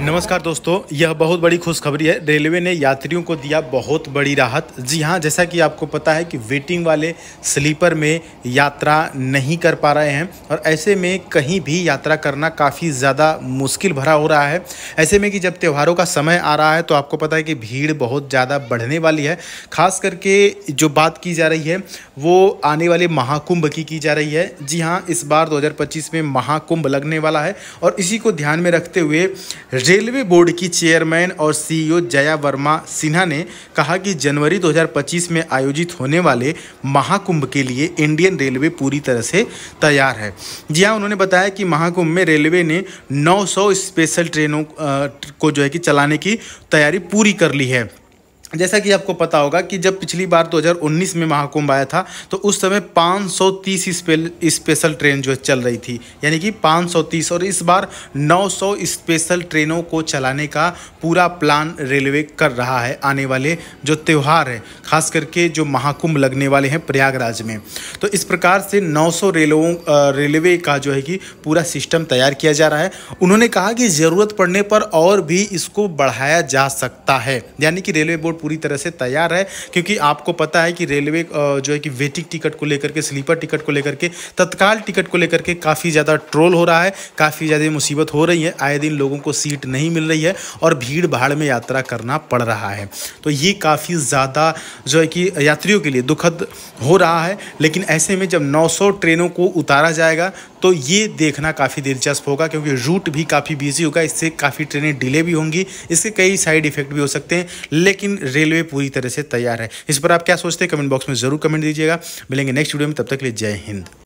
नमस्कार दोस्तों यह बहुत बड़ी खुशखबरी है रेलवे ने यात्रियों को दिया बहुत बड़ी राहत जी हाँ जैसा कि आपको पता है कि वेटिंग वाले स्लीपर में यात्रा नहीं कर पा रहे हैं और ऐसे में कहीं भी यात्रा करना काफ़ी ज़्यादा मुश्किल भरा हो रहा है ऐसे में कि जब त्योहारों का समय आ रहा है तो आपको पता है कि भीड़ बहुत ज़्यादा बढ़ने वाली है खास करके जो बात की जा रही है वो आने वाले महाकुंभ की की जा रही है जी हाँ इस बार दो में महाकुंभ लगने वाला है और इसी को ध्यान में रखते हुए रेलवे बोर्ड की चेयरमैन और सीईओ जया वर्मा सिन्हा ने कहा कि जनवरी 2025 में आयोजित होने वाले महाकुंभ के लिए इंडियन रेलवे पूरी तरह से तैयार है जी हाँ उन्होंने बताया कि महाकुंभ में रेलवे ने 900 स्पेशल ट्रेनों को जो है कि चलाने की तैयारी पूरी कर ली है जैसा कि आपको पता होगा कि जब पिछली बार 2019 में महाकुंभ आया था तो उस समय 530 स्पेल स्पेशल ट्रेन जो है चल रही थी यानी कि 530 और इस बार 900 स्पेशल ट्रेनों को चलाने का पूरा प्लान रेलवे कर रहा है आने वाले जो त्यौहार है खास करके जो महाकुंभ लगने वाले हैं प्रयागराज में तो इस प्रकार से 900 रेलों रेलवे का जो है कि पूरा सिस्टम तैयार किया जा रहा है उन्होंने कहा कि ज़रूरत पड़ने पर और भी इसको बढ़ाया जा सकता है यानी कि रेलवे बोर्ड पूरी तरह से तैयार है क्योंकि आपको पता है कि रेलवे जो है कि वेटिंग टिकट को लेकर के स्लीपर टिकट को लेकर के तत्काल टिकट को लेकर के काफ़ी ज़्यादा ट्रोल हो रहा है काफ़ी ज़्यादा मुसीबत हो रही है आए दिन लोगों को सीट नहीं मिल रही है और भीड़ भाड़ में यात्रा करना पड़ रहा है तो ये काफ़ी ज़्यादा जो है कि यात्रियों के लिए दुखद हो रहा है लेकिन ऐसे में जब 900 ट्रेनों को उतारा जाएगा तो ये देखना काफ़ी दिलचस्प होगा क्योंकि रूट भी काफ़ी बिजी होगा इससे काफ़ी ट्रेनें डिले भी होंगी इसके कई साइड इफेक्ट भी हो सकते हैं लेकिन रेलवे पूरी तरह से तैयार है इस पर आप क्या सोचते हैं कमेंट बॉक्स में ज़रूर कमेंट दीजिएगा मिलेंगे नेक्स्ट वीडियो में तब तक के लिए जय हिंद